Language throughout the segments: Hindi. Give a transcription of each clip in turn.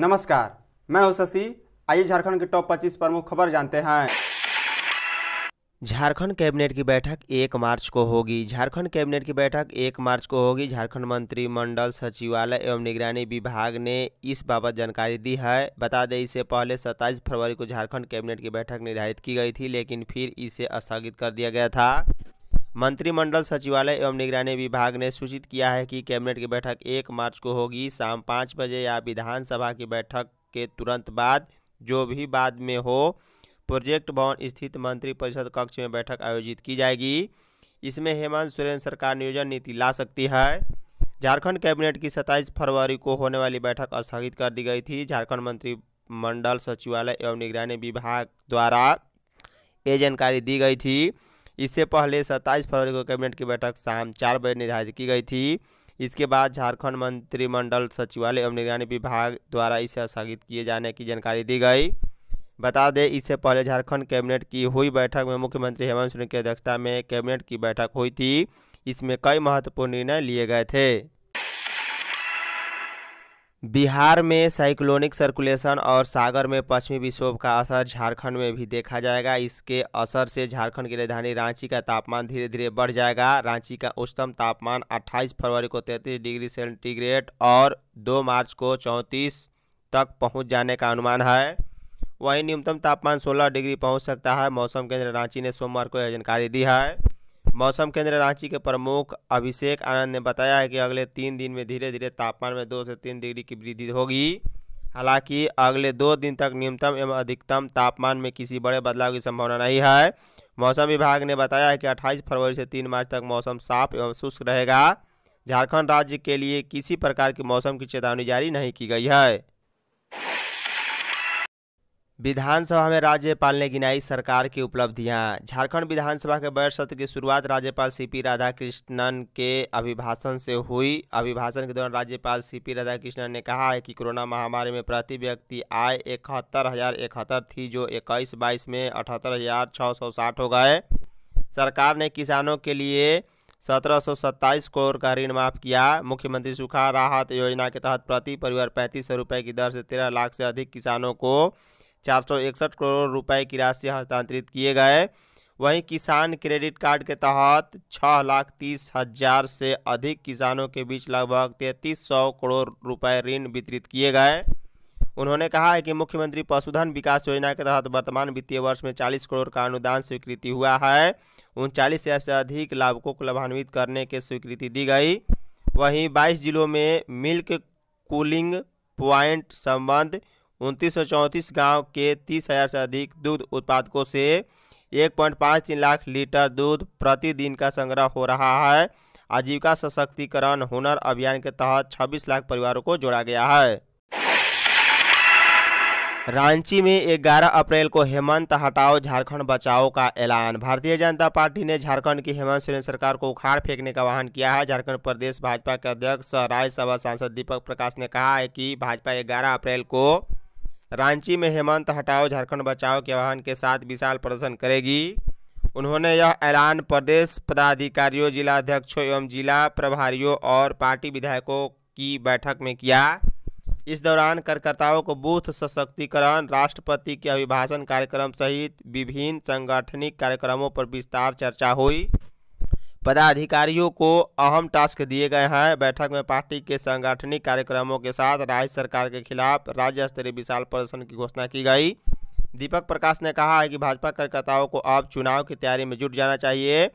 नमस्कार मैं हूं शशि आइए झारखंड के टॉप 25 प्रमुख खबर जानते हैं झारखंड कैबिनेट की बैठक एक मार्च को होगी झारखंड कैबिनेट की बैठक एक मार्च को होगी झारखंड मंत्रिमंडल सचिवालय एवं निगरानी विभाग ने इस बाबत जानकारी दी है बता दें इससे पहले 27 फरवरी को झारखंड कैबिनेट की बैठक निर्धारित की गई थी लेकिन फिर इसे स्थगित कर दिया गया था मंत्रिमंडल सचिवालय एवं निगरानी विभाग ने सूचित किया है कि कैबिनेट की बैठक एक मार्च को होगी शाम पाँच बजे या विधानसभा की बैठक के तुरंत बाद जो भी बाद में हो प्रोजेक्ट भवन स्थित मंत्रिपरिषद कक्ष में बैठक आयोजित की जाएगी इसमें हेमंत सोरेन सरकार नियोजन नीति ला सकती है झारखंड कैबिनेट की 27 फरवरी को होने वाली बैठक स्थगित कर दी गई थी झारखंड मंत्रिमंडल सचिवालय एवं निगरानी विभाग द्वारा ये जानकारी दी गई थी इससे पहले सत्ताईस फरवरी को कैबिनेट की बैठक शाम चार बजे निर्धारित की गई थी इसके बाद झारखंड मंत्रिमंडल सचिवालय एवं निगरानी विभाग द्वारा इसे स्थगित किए जाने की जानकारी दी गई बता दें इससे पहले झारखंड कैबिनेट की हुई बैठक में मुख्यमंत्री हेमंत सोरेन की अध्यक्षता में कैबिनेट की बैठक हुई थी इसमें कई महत्वपूर्ण निर्णय लिए गए थे बिहार में साइक्लोनिक सर्कुलेशन और सागर में पश्चिमी विक्षोभ का असर झारखंड में भी देखा जाएगा इसके असर से झारखंड की राजधानी रांची का तापमान धीरे धीरे बढ़ जाएगा रांची का उच्चतम तापमान 28 फरवरी को 33 डिग्री सेंटीग्रेड और 2 मार्च को 34 तक पहुंच जाने का अनुमान है वहीं न्यूनतम तापमान सोलह डिग्री पहुँच सकता है मौसम केंद्र रांची ने सोमवार को यह जानकारी दी है मौसम केंद्र रांची के प्रमुख अभिषेक आनंद ने बताया है कि अगले तीन दिन में धीरे धीरे तापमान में दो से तीन डिग्री की वृद्धि होगी हालांकि अगले दो दिन तक न्यूनतम एवं अधिकतम तापमान में किसी बड़े बदलाव की संभावना नहीं है मौसम विभाग ने बताया है कि 28 फरवरी से 3 मार्च तक मौसम साफ एवं शुष्क रहेगा झारखंड राज्य के लिए किसी प्रकार की मौसम की चेतावनी जारी नहीं की गई है विधानसभा में राज्यपाल ने गिनाई सरकार की उपलब्धियां झारखंड विधानसभा के बजट सत्र की शुरुआत राज्यपाल सीपी राधाकृष्णन के अभिभाषण से हुई अभिभाषण के दौरान राज्यपाल सीपी राधाकृष्णन ने कहा है कि कोरोना महामारी में प्रति व्यक्ति आय इकहत्तर हजार इकहत्तर थी जो इक्कीस बाईस में अठहत्तर हजार छः सौ साठ हो गए सरकार ने किसानों के लिए सत्रह सौ सत्ताईस करोड़ का ऋण माफ किया मुख्यमंत्री सुखा राहत योजना के तहत प्रति परिवार पैंतीस सौ रुपये की दर से तेरह लाख से अधिक किसानों को चार करोड़ रुपए की राशि हस्तांतरित किए गए वहीं किसान क्रेडिट कार्ड के तहत छः लाख तीस हजार से अधिक किसानों के बीच लगभग तैंतीस सौ करोड़ रुपए ऋण वितरित किए गए उन्होंने कहा है कि मुख्यमंत्री पशुधन विकास योजना के तहत वर्तमान वित्तीय वर्ष में 40 करोड़ का अनुदान स्वीकृति हुआ है उनचालीस हज़ार से अधिक लाभकों को लाभान्वित करने की स्वीकृति दी गई वहीं 22 जिलों में मिल्क कूलिंग प्वाइंट संबंध उनतीस सौ चौंतीस गाँव के तीस हज़ार से अधिक दूध उत्पादकों से एक पॉइंट पाँच तीन लाख लीटर दूध प्रतिदिन का संग्रह हो रहा है आजीविका सशक्तिकरण हुनर अभियान के तहत 26 लाख परिवारों को जोड़ा गया है रांची में 11 अप्रैल को हेमंत हटाओ झारखंड बचाओ का ऐलान भारतीय जनता पार्टी ने झारखंड की हेमंत सोरेन सरकार को उखाड़ फेंकने का आह्वान किया है झारखंड प्रदेश भाजपा के अध्यक्ष राज्यसभा सांसद दीपक प्रकाश ने कहा है कि भाजपा 11 अप्रैल को रांची में हेमंत हटाओ झारखंड बचाओ के आह्वान के साथ विशाल प्रदर्शन करेगी उन्होंने यह ऐलान प्रदेश पदाधिकारियों जिला अध्यक्षों एवं जिला प्रभारियों और पार्टी विधायकों की बैठक में किया इस दौरान कार्यकर्ताओं को बूथ सशक्तिकरण राष्ट्रपति के अभिभाषण कार्यक्रम सहित विभिन्न सांगठनिक कार्यक्रमों पर विस्तार चर्चा हुई पदाधिकारियों को अहम टास्क दिए गए हैं बैठक में पार्टी के सांगठनिक कार्यक्रमों के साथ राज्य सरकार के खिलाफ राज्य स्तरीय विशाल प्रदर्शन की घोषणा की गई दीपक प्रकाश ने कहा है कि भाजपा कार्यकर्ताओं को अब चुनाव की तैयारी में जुट जाना चाहिए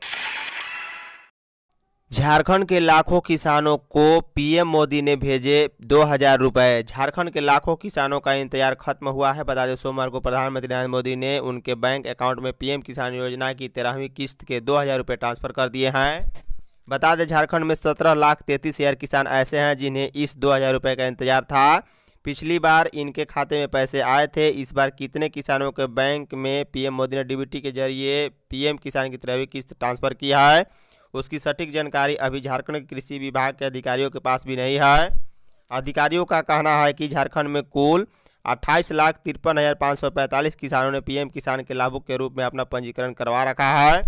झारखंड के लाखों किसानों को पीएम मोदी ने भेजे दो हज़ार रुपये झारखंड के लाखों किसानों का इंतजार खत्म हुआ है बता दें सोमवार को प्रधानमंत्री नरेंद्र मोदी ने उनके बैंक अकाउंट में पीएम किसान योजना की तेरहवीं किस्त के दो हज़ार रुपये ट्रांसफर कर दिए हैं बता दें झारखंड में सत्रह लाख तैंतीस हज़ार किसान ऐसे हैं जिन्हें इस दो हज़ार रुपये का इंतजार था पिछली बार इनके खाते में पैसे आए थे इस बार कितने किसानों के बैंक में पीएम मोदी ने डीबीटी के जरिए पीएम किसान की तेरहवीं किस्त ट्रांसफर की है उसकी सटीक जानकारी अभी झारखंड के कृषि विभाग के अधिकारियों के पास भी नहीं है अधिकारियों का कहना है कि झारखंड में कुल अट्ठाईस लाख तिरपन हज़ार पाँच सौ पैंतालीस किसानों ने पीएम किसान के लाभुक के रूप में अपना पंजीकरण करवा रखा है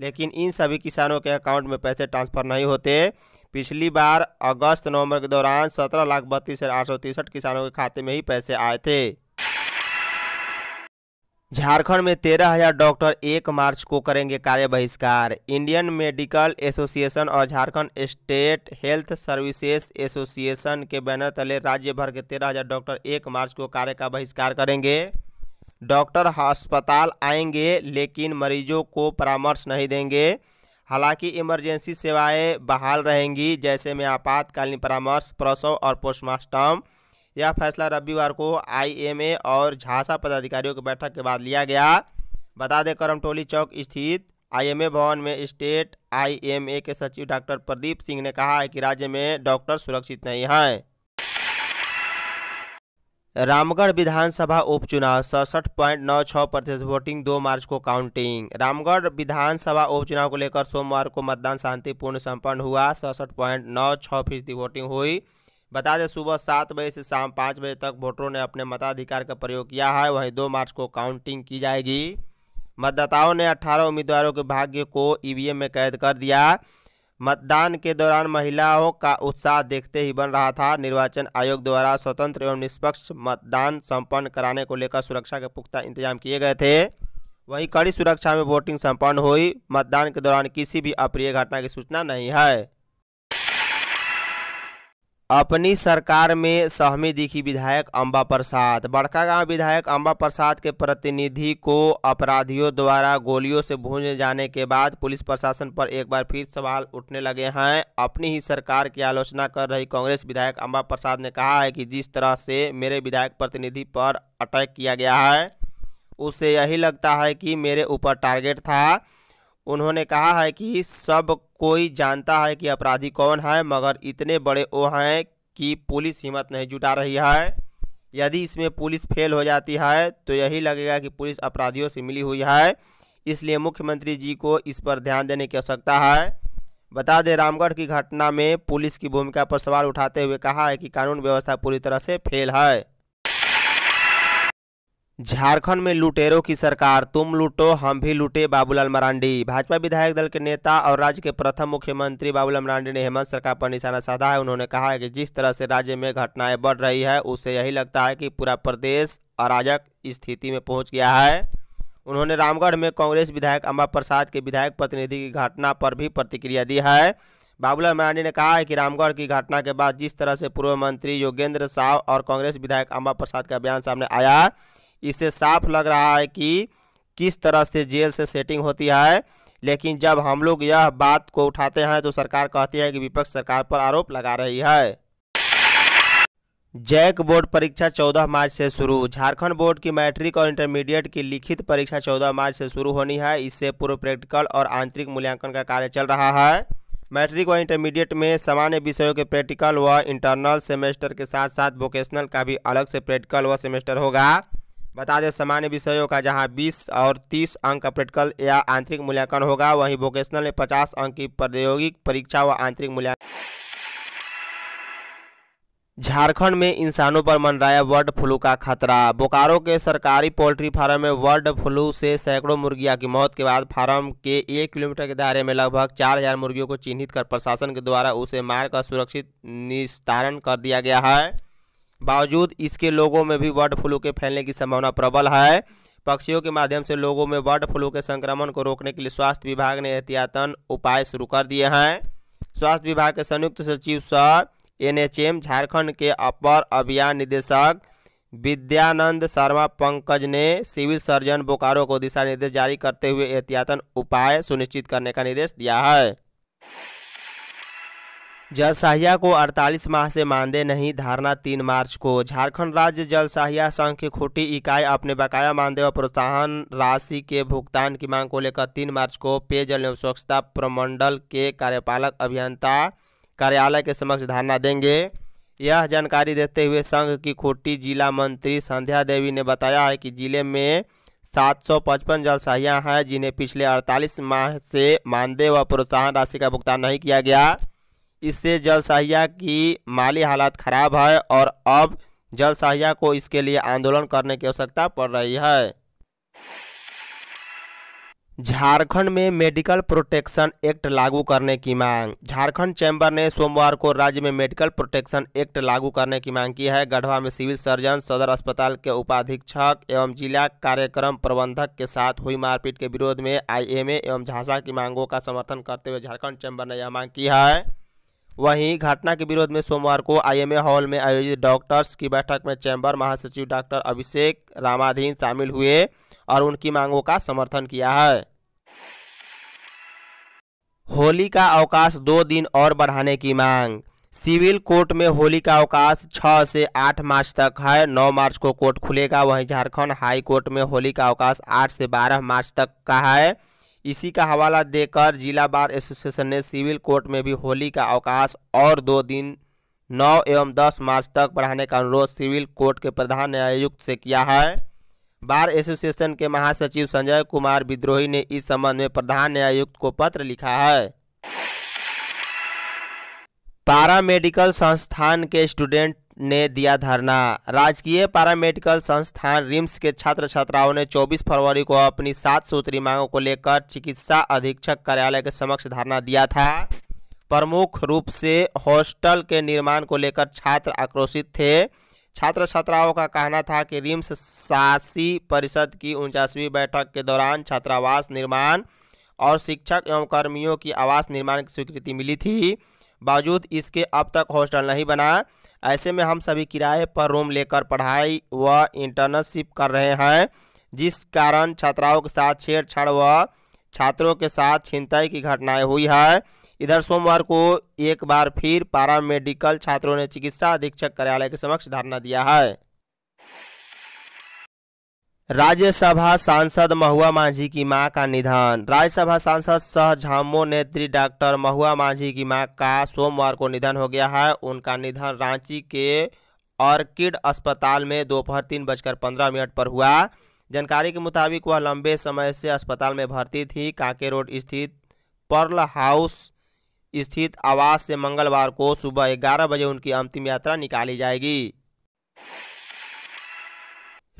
लेकिन इन सभी किसानों के अकाउंट में पैसे ट्रांसफर नहीं होते पिछली बार अगस्त नवंबर के दौरान सत्रह लाख बत्तीस हज़ार आठ सौ तिरसठ किसानों के खाते में ही पैसे आए थे झारखंड में तेरह हजार डॉक्टर एक मार्च को करेंगे कार्य बहिष्कार इंडियन मेडिकल एसोसिएशन और Jharkhand state health services association के बैनर तले राज्य भर के तेरह हजार डॉक्टर एक मार्च को कार्य का बहिष्कार करेंगे डॉक्टर अस्पताल आएंगे लेकिन मरीजों को परामर्श नहीं देंगे हालांकि इमरजेंसी सेवाएं बहाल रहेंगी जैसे में आपातकालीन परामर्श प्रसव और पोस्टमार्टम यह फैसला रविवार को आईएमए और झांसा पदाधिकारियों की बैठक के बाद लिया गया बता दें करमटोली चौक स्थित आईएमए भवन में स्टेट आईएमए के सचिव डॉक्टर प्रदीप सिंह ने कहा है कि राज्य में डॉक्टर सुरक्षित नहीं हैं रामगढ़ विधानसभा उपचुनाव सड़सठ पॉइंट नौ छः प्रतिशत वोटिंग दो मार्च को काउंटिंग रामगढ़ विधानसभा उपचुनाव को लेकर सोमवार को मतदान शांतिपूर्ण संपन्न हुआ सड़सठ पॉइंट नौ छः फीसदी वोटिंग हुई बता दें सुबह सात बजे से शाम पाँच बजे तक वोटरों ने अपने मताधिकार का प्रयोग किया है वहीं दो मार्च को काउंटिंग की जाएगी मतदाताओं ने अट्ठारह उम्मीदवारों के भाग्य को ई में कैद कर दिया मतदान के दौरान महिलाओं का उत्साह देखते ही बन रहा था निर्वाचन आयोग द्वारा स्वतंत्र एवं निष्पक्ष मतदान संपन्न कराने को लेकर सुरक्षा के पुख्ता इंतजाम किए गए थे वहीं कड़ी सुरक्षा में वोटिंग संपन्न हुई मतदान के दौरान किसी भी अप्रिय घटना की सूचना नहीं है अपनी सरकार में सहमी दिखी विधायक अंबा प्रसाद बड़कागांव विधायक अंबा प्रसाद के प्रतिनिधि को अपराधियों द्वारा गोलियों से भूंज जाने के बाद पुलिस प्रशासन पर एक बार फिर सवाल उठने लगे हैं अपनी ही सरकार की आलोचना कर रही कांग्रेस विधायक अंबा प्रसाद ने कहा है कि जिस तरह से मेरे विधायक प्रतिनिधि पर अटैक किया गया है उससे यही लगता है कि मेरे ऊपर टारगेट था उन्होंने कहा है कि सब कोई जानता है कि अपराधी कौन है मगर इतने बड़े वो हैं कि पुलिस हिम्मत नहीं जुटा रही है यदि इसमें पुलिस फेल हो जाती है तो यही लगेगा कि पुलिस अपराधियों से मिली हुई है इसलिए मुख्यमंत्री जी को इस पर ध्यान देने की आवश्यकता है बता दें रामगढ़ की घटना में पुलिस की भूमिका पर सवाल उठाते हुए कहा है कि कानून व्यवस्था पूरी तरह से फेल है झारखंड में लुटेरों की सरकार तुम लूटो हम भी लूटे बाबूलाल मरांडी भाजपा विधायक दल के नेता और राज्य के प्रथम मुख्यमंत्री बाबूलाल मरांडी ने हेमंत सरकार पर निशाना साधा है उन्होंने कहा है कि जिस तरह से राज्य में घटनाएं बढ़ रही है उससे यही लगता है कि पूरा प्रदेश अराजक स्थिति में पहुंच गया है उन्होंने रामगढ़ में कांग्रेस विधायक अम्बा प्रसाद के विधायक प्रतिनिधि की घटना पर भी प्रतिक्रिया दी है बाबूलाल मरांडी ने कहा है कि रामगढ़ की घटना के बाद जिस तरह से पूर्व मंत्री योगेंद्र साव और कांग्रेस विधायक अम्बा प्रसाद का बयान सामने आया इससे साफ लग रहा है कि किस तरह से जेल से सेटिंग होती है लेकिन जब हम लोग यह बात को उठाते हैं तो सरकार कहती है कि विपक्ष सरकार पर आरोप लगा रही है जैक बोर्ड परीक्षा 14 मार्च से शुरू झारखंड बोर्ड की मैट्रिक और इंटरमीडिएट की लिखित परीक्षा 14 मार्च से शुरू होनी है इससे पूर्व प्रैक्टिकल और आंतरिक मूल्यांकन का कार्य चल रहा है मैट्रिक और इंटरमीडिएट में सामान्य विषयों के प्रैक्टिकल व इंटरनल सेमेस्टर के साथ साथ वोकेशनल का भी अलग से प्रैक्टिकल व सेमेस्टर होगा बता दें सामान्य विषयों का जहां 20 और 30 अंक का प्रैक्टिकल या आंतरिक मूल्यांकन होगा वहीं वोकेशनल में 50 अंक की प्रौद्योगिक परीक्षा व आंतरिक मूल्यांकन झारखंड में इंसानों पर मंडराया बर्ड फ्लू का खतरा बोकारो के सरकारी पोल्ट्री फार्म में बर्ड फ्लू से सैकड़ों मुर्गियां की मौत के बाद फार्म के एक किलोमीटर के दायरे में लगभग 4000 मुर्गियों को चिन्हित कर प्रशासन के द्वारा उसे मारकर सुरक्षित निस्तारण कर दिया गया है बावजूद इसके लोगों में भी बर्ड फ्लू के फैलने की संभावना प्रबल है पक्षियों के माध्यम से लोगों में बर्ड फ्लू के संक्रमण को रोकने के लिए स्वास्थ्य विभाग ने एहतियातन उपाय शुरू कर दिए हैं स्वास्थ्य विभाग के संयुक्त सचिव एच एनएचएम झारखंड के अपर अभियान निदेशक विद्यानंद शर्मा पंकज ने सिविल सर्जन बोकारो को दिशा निर्देश जारी करते हुए एहतियातन उपाय सुनिश्चित करने का निर्देश दिया है जलसाहिया को 48 माह से मानदेय नहीं धारणा 3 मार्च को झारखंड राज्य जलसाहिया संघ की खूंटी इकाई अपने बकाया मानदेय और प्रोत्साहन राशि के भुगतान की मांग को लेकर 3 मार्च को पेयजल एवं स्वच्छता प्रमंडल के कार्यपालक अभियंता कार्यालय के समक्ष धारणा देंगे यह जानकारी देते हुए संघ की खुटी जिला मंत्री संध्या देवी ने बताया है कि जिले में सात सौ पचपन जलसाहियाँ हैं जिन्हें पिछले अड़तालीस माह से मानदेय व प्रोत्साहन राशि का भुगतान नहीं किया गया इससे जल सहिया की माली हालत खराब है और अब जल सहिया को इसके लिए आंदोलन करने की आवश्यकता पड़ रही है झारखंड में मेडिकल प्रोटेक्शन एक्ट लागू करने की मांग झारखंड चैम्बर ने सोमवार को राज्य में मेडिकल प्रोटेक्शन एक्ट लागू करने की मांग की है गढ़वा में सिविल सर्जन सदर अस्पताल के उपाधीक्षक एवं जिला कार्यक्रम प्रबंधक के साथ हुई मारपीट के विरोध में आईएमए एवं झांसा की मांगों का समर्थन करते हुए झारखंड चैम्बर ने यह मांग की है वहीं घटना के विरोध में सोमवार को आईएमए हॉल में आयोजित डॉक्टर्स की बैठक में चैम्बर महासचिव डॉक्टर अभिषेक रामाधीन शामिल हुए और उनकी मांगों का समर्थन किया है होली का अवकाश दो दिन और बढ़ाने की मांग सिविल कोर्ट में होली का अवकाश 6 से 8 मार्च तक है 9 मार्च को कोर्ट खुलेगा वहीं झारखंड हाई कोर्ट में होली का अवकाश 8 से 12 मार्च तक का है इसी का हवाला देकर जिला बार एसोसिएशन ने सिविल कोर्ट में भी होली का अवकाश और दो दिन नौ एवं दस मार्च तक बढ़ाने का अनुरोध सिविल कोर्ट के प्रधान न्यायायुक्त से किया है बार एसोसिएशन के महासचिव संजय कुमार विद्रोही ने इस संबंध में प्रधान न्यायुक्त को पत्र लिखा है पारा मेडिकल संस्थान के स्टूडेंट ने दिया धरना राजकीय पैरामेडिकल संस्थान रिम्स के छात्र छात्राओं ने 24 फरवरी को अपनी सात सूत्री मांगों को लेकर चिकित्सा अधीक्षक कार्यालय के समक्ष धरना दिया था प्रमुख रूप से हॉस्टल के निर्माण को लेकर छात्र आक्रोशित थे छात्र छात्राओं का कहना था कि रिम्स शासी परिषद की उनचासवीं बैठक के दौरान छात्रावास निर्माण और शिक्षक एवं कर्मियों की आवास निर्माण की स्वीकृति मिली थी बावजूद इसके अब तक हॉस्टल नहीं बना ऐसे में हम सभी किराए पर रूम लेकर पढ़ाई व इंटर्नशिप कर रहे हैं जिस कारण छात्राओं के साथ छेड़छाड़ व छात्रों के साथ छिनताई की घटनाएं हुई है इधर सोमवार को एक बार फिर पारा मेडिकल छात्रों ने चिकित्सा अधीक्षक कार्यालय के समक्ष धरना दिया है राज्यसभा सांसद महुआ मांझी की मां का निधन राज्यसभा सांसद सह झामो नेत्री डॉक्टर महुआ मांझी की मां का सोमवार को निधन हो गया है उनका निधन रांची के ऑर्किड अस्पताल में दोपहर तीन बजकर पंद्रह मिनट पर हुआ जानकारी के मुताबिक वह लंबे समय से अस्पताल में भर्ती थी कांके रोड स्थित पर्ल हाउस स्थित आवास से मंगलवार को सुबह ग्यारह बजे उनकी अंतिम यात्रा निकाली जाएगी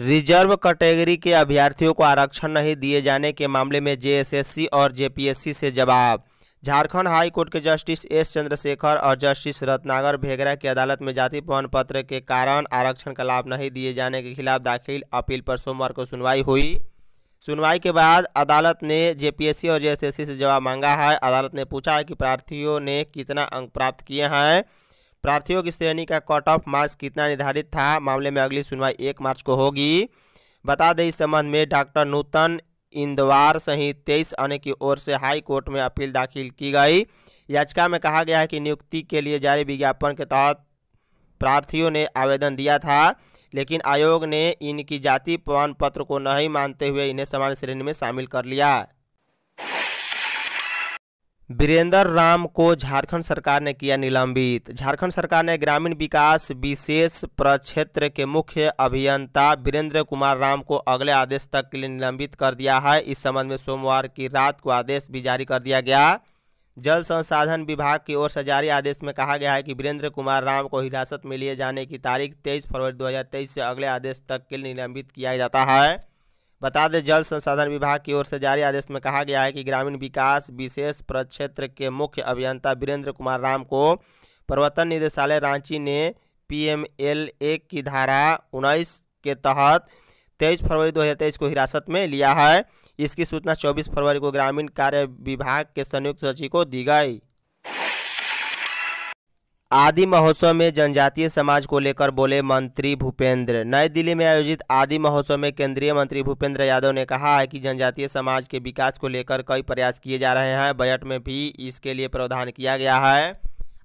रिजर्व कैटेगरी के अभ्यर्थियों को आरक्षण नहीं दिए जाने के मामले में जेएसएससी और जेपीएससी से जवाब झारखंड हाई कोर्ट के जस्टिस एस चंद्रशेखर और जस्टिस रत्नागर भेगरा की अदालत में जाति प्रमाण पत्र के कारण आरक्षण का लाभ नहीं दिए जाने के खिलाफ दाखिल अपील पर सोमवार को सुनवाई हुई सुनवाई के बाद अदालत ने जेपीएससी और जेएसएससी से जवाब मांगा है अदालत ने पूछा है कि प्रार्थियों ने कितना अंक प्राप्त किए हैं प्रार्थियों की श्रेणी का कट ऑफ मार्क्स कितना निर्धारित था मामले में अगली सुनवाई एक मार्च को होगी बता दें इस संबंध में डॉक्टर नूतन इंदवार सहित तेईस अन्य की ओर से हाई कोर्ट में अपील दाखिल की गई याचिका में कहा गया है कि नियुक्ति के लिए जारी विज्ञापन के तहत प्रार्थियों ने आवेदन दिया था लेकिन आयोग ने इनकी जाति प्रमाण पत्र को नहीं मानते हुए इन्हें समान श्रेणी में शामिल कर लिया वीरेंद्र राम को झारखंड सरकार ने किया निलंबित झारखंड सरकार ने ग्रामीण विकास विशेष प्रक्षेत्र के मुख्य अभियंता वीरेंद्र कुमार राम को अगले आदेश तक के लिए निलंबित कर दिया है इस संबंध में सोमवार की रात को आदेश भी जारी कर दिया गया जल संसाधन विभाग की ओर से जारी आदेश में कहा गया है कि वीरेंद्र कुमार राम को हिरासत में लिए जाने की तारीख तेईस फरवरी दो से अगले आदेश तक के लिए निलंबित किया जाता है बता दें जल संसाधन विभाग की ओर से जारी आदेश में कहा गया है कि ग्रामीण विकास विशेष प्रक्षेत्र के मुख्य अभियंता वीरेंद्र कुमार राम को प्रवर्तन निदेशालय रांची ने पीएमएलए की धारा उन्नीस के तहत तेईस फरवरी 2023 को हिरासत में लिया है इसकी सूचना 24 फरवरी को ग्रामीण कार्य विभाग के संयुक्त सचिव को दी गई आदि महोत्सव में जनजातीय समाज को लेकर बोले मंत्री भूपेंद्र नई दिल्ली में आयोजित आदि महोत्सव में केंद्रीय मंत्री भूपेंद्र यादव ने कहा है कि जनजातीय समाज के विकास को लेकर कई प्रयास किए जा रहे हैं बजट में भी इसके लिए प्रावधान किया गया है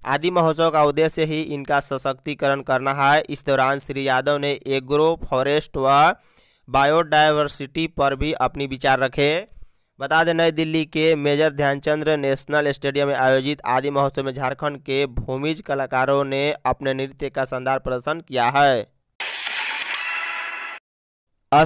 आदि महोत्सव का उद्देश्य ही इनका सशक्तिकरण करना है इस दौरान श्री यादव ने एग्रो फॉरेस्ट व बायोडाइवर्सिटी पर भी अपनी विचार रखे बता दें नई दिल्ली के मेजर ध्यानचंद्र नेशनल स्टेडियम में आयोजित आदि महोत्सव में झारखंड के भूमिज कलाकारों ने अपने नृत्य का शानदार प्रदर्शन किया है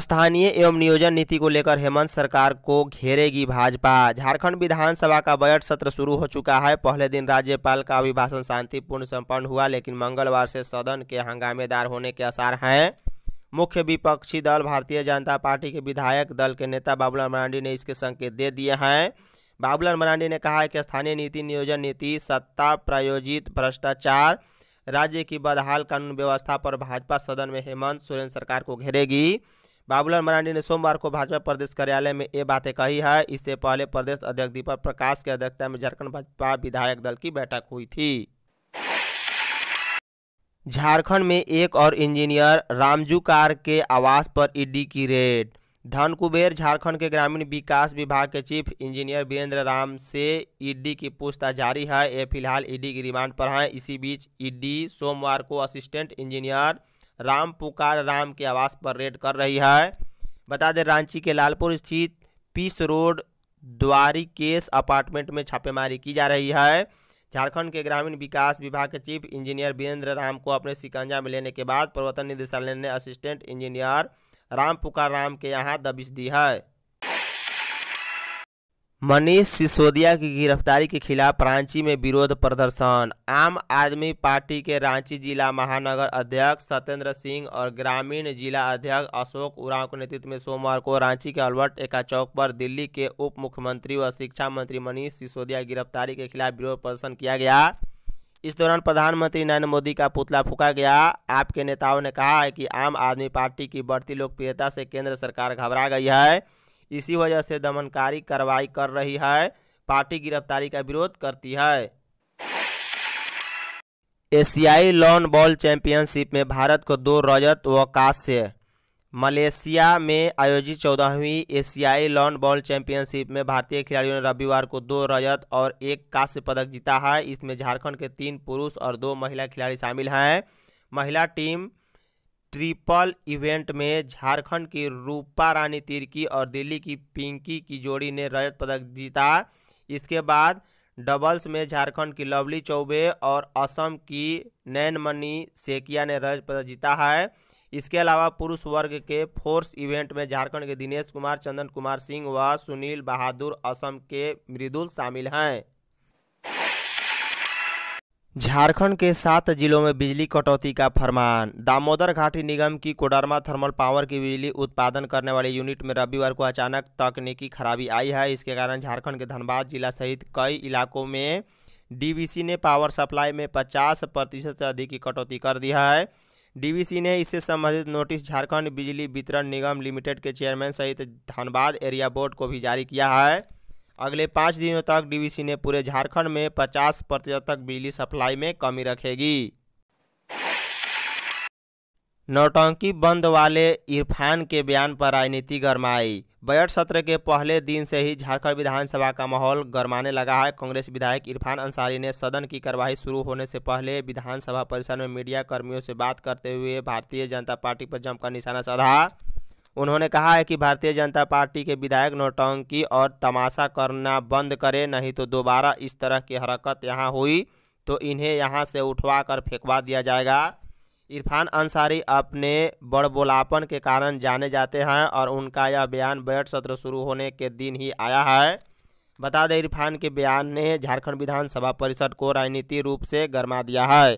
स्थानीय एवं नियोजन नीति को लेकर हेमंत सरकार को घेरेगी भाजपा झारखंड विधानसभा का बजट सत्र शुरू हो चुका है पहले दिन राज्यपाल का अभिभाषण शांतिपूर्ण संपन्न हुआ लेकिन मंगलवार से सदन के हंगामेदार होने के आसार हैं मुख्य विपक्षी दल भारतीय जनता पार्टी के विधायक दल के नेता बाबूलाल मरांडी ने इसके संकेत दे दिए हैं बाबूलाल मरांडी ने कहा है कि स्थानीय नीति नियोजन नीति सत्ता प्रायोजित भ्रष्टाचार राज्य की बदहाल कानून व्यवस्था पर भाजपा सदन में हेमंत सोरेन सरकार को घेरेगी बाबूलाल मरांडी ने सोमवार को भाजपा प्रदेश कार्यालय में ये बातें कही है इससे पहले प्रदेश अध्यक्ष दीपक प्रकाश की अध्यक्षता में झारखंड भाजपा विधायक दल की बैठक हुई थी झारखंड में एक और इंजीनियर रामजू कार के आवास पर ईडी की रेड धन कुबेर झारखंड के ग्रामीण विकास विभाग के चीफ इंजीनियर वीरेंद्र राम से ईडी की पूछताछ जारी है ये फिलहाल ईडी की रिमांड पर हैं इसी बीच ईडी सोमवार को असिस्टेंट इंजीनियर राम पुकार राम के आवास पर रेड कर रही है बता दें रांची के लालपुर स्थित पीस रोड द्वारी केस अपार्टमेंट में छापेमारी की जा रही है झारखंड के ग्रामीण विकास विभाग के चीफ इंजीनियर वीरेंद्र राम को अपने सिकंजा में लेने के बाद प्रवर्तन निदेशालय ने असिस्टेंट इंजीनियर राम पुकार राम के यहाँ दबिश दी है मनीष सिसोदिया की गिरफ्तारी के खिलाफ रांची में विरोध प्रदर्शन आम आदमी पार्टी के रांची जिला महानगर अध्यक्ष सत्येंद्र सिंह और ग्रामीण जिला अध्यक्ष अशोक उरांव के नेतृत्व में सोमवार को रांची के अल्बर्ट एका चौक पर दिल्ली के उप मुख्यमंत्री व शिक्षा मंत्री मनीष सिसोदिया की गिरफ्तारी के खिलाफ विरोध प्रदर्शन किया गया इस दौरान प्रधानमंत्री नरेंद्र मोदी का पुतला फूका गया आपके नेताओं ने कहा है कि आम आदमी पार्टी की बढ़ती लोकप्रियता से केंद्र सरकार घबरा गई है इसी वजह से दमनकारी कार्रवाई कर रही है पार्टी गिरफ्तारी का विरोध करती है एशियाई लॉन बॉल चैंपियनशिप में भारत को दो रजत व कांस्य मलेशिया में आयोजित चौदहवीं एशियाई लॉन बॉल चैंपियनशिप में भारतीय खिलाड़ियों ने रविवार को दो रजत और एक कांस्य पदक जीता है इसमें झारखंड के तीन पुरुष और दो महिला खिलाड़ी शामिल हैं महिला टीम ट्रिपल इवेंट में झारखंड की रूपा रानी तिर्की और दिल्ली की पिंकी की जोड़ी ने रजत पदक जीता इसके बाद डबल्स में झारखंड की लवली चौबे और असम की नैनमणि सेकिया ने रजत पदक जीता है इसके अलावा पुरुष वर्ग के फोर्स इवेंट में झारखंड के दिनेश कुमार चंदन कुमार सिंह व सुनील बहादुर असम के मृदुल शामिल हैं झारखंड के सात जिलों में बिजली कटौती का फरमान दामोदर घाटी निगम की कोडरमा थर्मल पावर की बिजली उत्पादन करने वाले यूनिट में रविवार को अचानक तकनीकी खराबी आई है इसके कारण झारखंड के धनबाद जिला सहित कई इलाकों में डीवीसी ने पावर सप्लाई में 50 प्रतिशत से अधिक की कटौती कर दी है डीवीसी ने इससे संबंधित नोटिस झारखंड बिजली वितरण निगम लिमिटेड के चेयरमैन सहित धनबाद एरिया बोर्ड को भी जारी किया है अगले पाँच दिनों तक डीवीसी ने पूरे झारखंड में 50 प्रतिशत तक बिजली सप्लाई में कमी रखेगी नौटंकी बंद वाले इरफान के बयान पर राजनीति गरमाई बजट सत्र के पहले दिन से ही झारखंड विधानसभा का माहौल गरमाने लगा है कांग्रेस विधायक इरफान अंसारी ने सदन की कार्यवाही शुरू होने से पहले विधानसभा परिसर में मीडिया कर्मियों से बात करते हुए भारतीय जनता पार्टी पर जमकर निशाना साधा उन्होंने कहा है कि भारतीय जनता पार्टी के विधायक नौटंकी और तमाशा करना बंद करें नहीं तो दोबारा इस तरह की हरकत यहाँ हुई तो इन्हें यहाँ से उठवा कर फेंकवा दिया जाएगा इरफान अंसारी अपने बड़बोलापन के कारण जाने जाते हैं और उनका यह बयान बैठ सत्र शुरू होने के दिन ही आया है बता दें इरफान के बयान ने झारखंड विधानसभा परिषद को राजनीति रूप से गरमा दिया है